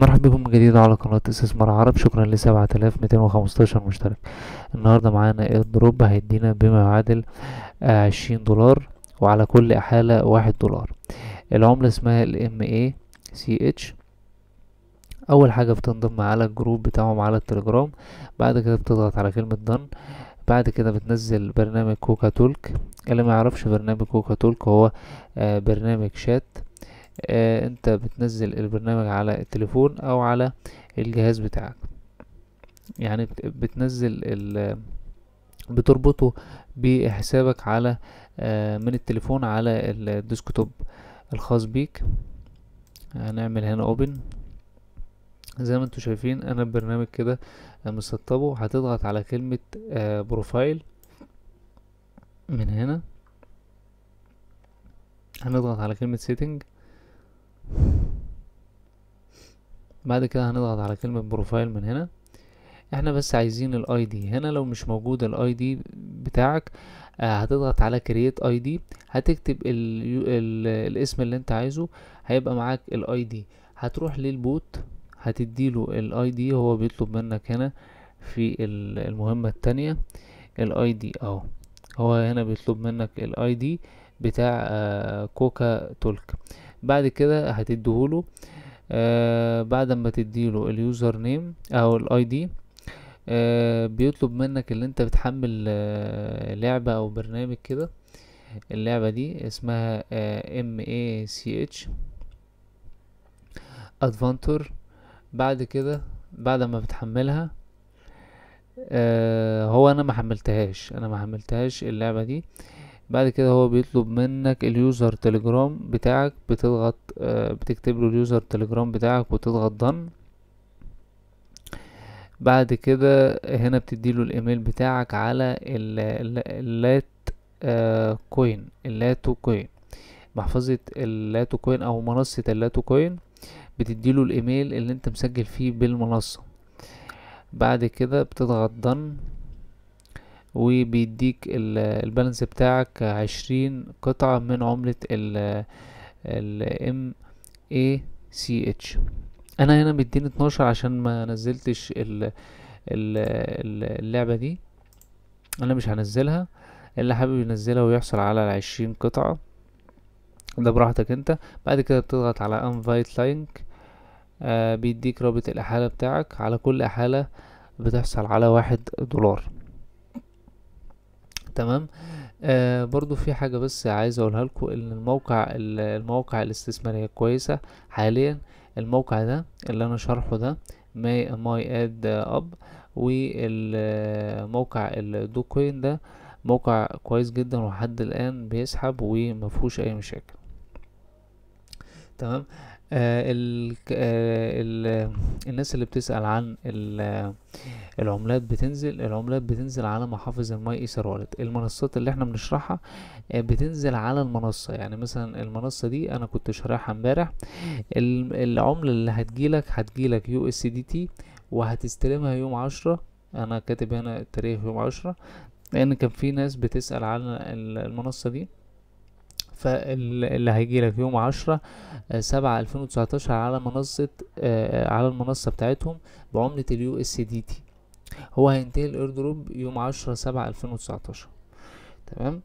مرحبا بكم جديد على قناة استثمار عرب شكرا ل 7215 مشترك النهاردة معانا الدروب هيدينا بما يعادل عشرين دولار وعلى كل حالة واحد دولار العملة اسمها ال اي سي اتش اول حاجة بتنضم على الجروب بتاعهم على التليجرام بعد كده بتضغط على كلمة دن بعد كده بتنزل برنامج كوكا تولك اللي ما يعرفش برنامج كوكا تولك هو آه، برنامج شات آه انت بتنزل البرنامج على التليفون او على الجهاز بتاعك يعني بتنزل بتربطه بحسابك على آه من التليفون على الديسكتوب الخاص بيك هنعمل هنا اوبن زي ما انتم شايفين انا البرنامج كده مسطبه هتضغط على كلمة آه بروفايل من هنا هنضغط على كلمة سيتنج بعد كده هنضغط على كلمة بروفايل من هنا احنا بس عايزين الاي دي هنا لو مش موجود الاي دي بتاعك آه، هتضغط على كرييت اي دي هتكتب الـ الـ الاسم اللي انت عايزه هيبقى معاك الاي دي هتروح للبوت هتديله الاي دي هو بيطلب منك هنا في المهمة التانية الاي دي اهو هو هنا بيطلب منك الاي دي بتاع آه، كوكا تولك بعد كده هتديهوله آه بعد ما تديله اليوزر نيم او الاي دي آه بيطلب منك ان انت بتحمل آه لعبة او برنامج كده اللعبة دي اسمها ام اي سي اتش ادفانتور بعد كده بعد ما بتحملها آه هو انا ما حملتهاش انا ما حملتهاش اللعبة دي آه بعد كده هو بيطلب منك اليوزر تليجرام بتاعك بتضغط آه، بتكتب له اليوزر تليجرام بتاعك وتضغط دن بعد كده هنا بتديله الايميل بتاعك على اللات كوين اللاتو كوين محفظة اللاتو كوين او منصة اللاتو كوين بتديله الايميل اللي انت مسجل فيه بالمنصة بعد كده بتضغط done وبيديك البالانس بتاعك عشرين قطعة من عملة ال ال MACH انا هنا مديني اتناشر عشان ما نزلتش ال اللعبة دي انا مش هنزلها اللي حابب ينزلها ويحصل على العشرين قطعة ده براحتك انت بعد كده بتضغط على انفايت لينك آه بيديك رابط الاحالة بتاعك على كل احالة بتحصل على واحد دولار تمام آه برضو في حاجة بس عايز اقولها لكم ان الموقع المواقع الاستثمارية كويسة حاليا الموقع ده اللي انا شارحه ده ماي ماي اد اب والموقع الدوكوين ده موقع كويس جدا وحد الان بيسحب ومفهوش اي مشاكل تمام آه، آه، ال الناس اللي بتسأل عن العملات بتنزل العملات بتنزل على محافظ الماي ايثر والت المنصات اللي احنا بنشرحها آه، بتنزل على المنصة يعني مثلا المنصة دي انا كنت شارحها امبارح العملة اللي هتجيلك هتجيلك يو اس دي تي وهتستلمها يوم عشرة انا كاتب هنا التاريخ يوم عشرة لان كان في ناس بتسأل على المنصة دي فاللي هيجي لك يوم عشرة آه، سبعة ألفين وتسعتاشر على منصة آه، آه، على المنصة بتاعتهم بعملة اليو اس دي تي هو هينتهي دروب يوم عشرة سبعة ألفين وتسعتاشر تمام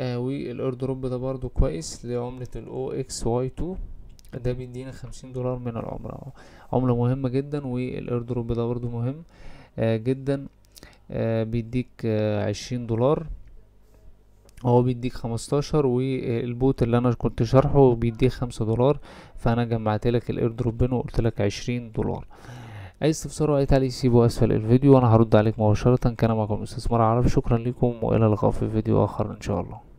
والاير دروب ده برضو كويس لعملة الاو اكس واي تو ده بيدينا خمسين دولار من العملة عملة مهمة جدا دروب ده برضو مهم جدا بيديك عشرين دولار هو بيديك خمستاشر والبوت اللي انا كنت شارحه بيديك خمسة دولار فانا جمعت لك الاير دروبين وقلت لك عشرين دولار اي استفسار او اي تعليق سيبه اسفل الفيديو وانا هرد عليك مباشرة كان معكم الاستثمار عرب شكرا لكم والى اللقاء في فيديو اخر ان شاء الله